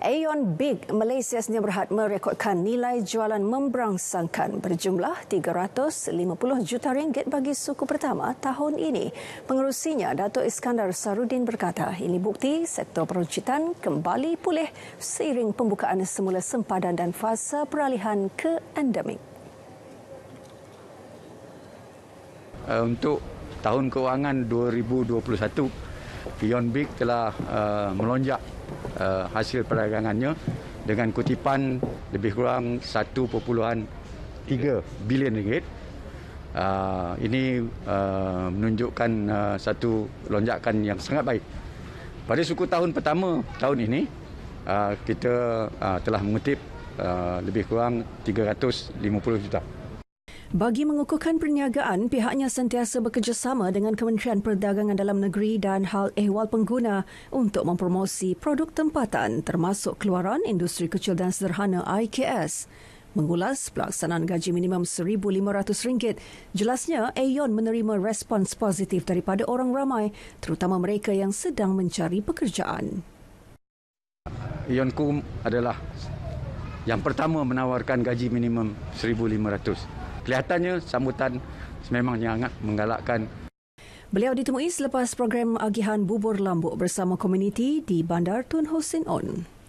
Aeon Big Malaysia Sdn Bhd merekodkan nilai jualan memberangsangkan berjumlah 350 juta ringgit bagi suku pertama tahun ini. Pengerusinya Dato Iskandar Sarudin berkata, ini bukti sektor peruncitan kembali pulih seiring pembukaan semula sempadan dan fasa peralihan ke endemik. Eh, untuk tahun keuangan 2021, Aeon Big telah eh, melonjak Eh, hasil perdagangannya dengan kutipan lebih kurang 1.3 bilion ringgit. Eh, ini eh, menunjukkan satu lonjakan yang sangat baik. Pada suku tahun pertama tahun ini, kita telah mengutip lebih kurang 350 juta. Bagi mengukuhkan perniagaan, pihaknya sentiasa bekerjasama dengan Kementerian Perdagangan Dalam Negeri dan Hal Ehwal Pengguna untuk mempromosi produk tempatan termasuk keluaran industri kecil dan sederhana IKS. Mengulas pelaksanaan gaji minimum RM1,500, jelasnya Aeon menerima respons positif daripada orang ramai terutama mereka yang sedang mencari pekerjaan. Aeonku adalah yang pertama menawarkan gaji minimum RM1,500 kelihatannya sambutan memang sangat menggalakkan. Beliau ditemui selepas program agihan bubur lambuk bersama komuniti di Bandar Tun Hussein On.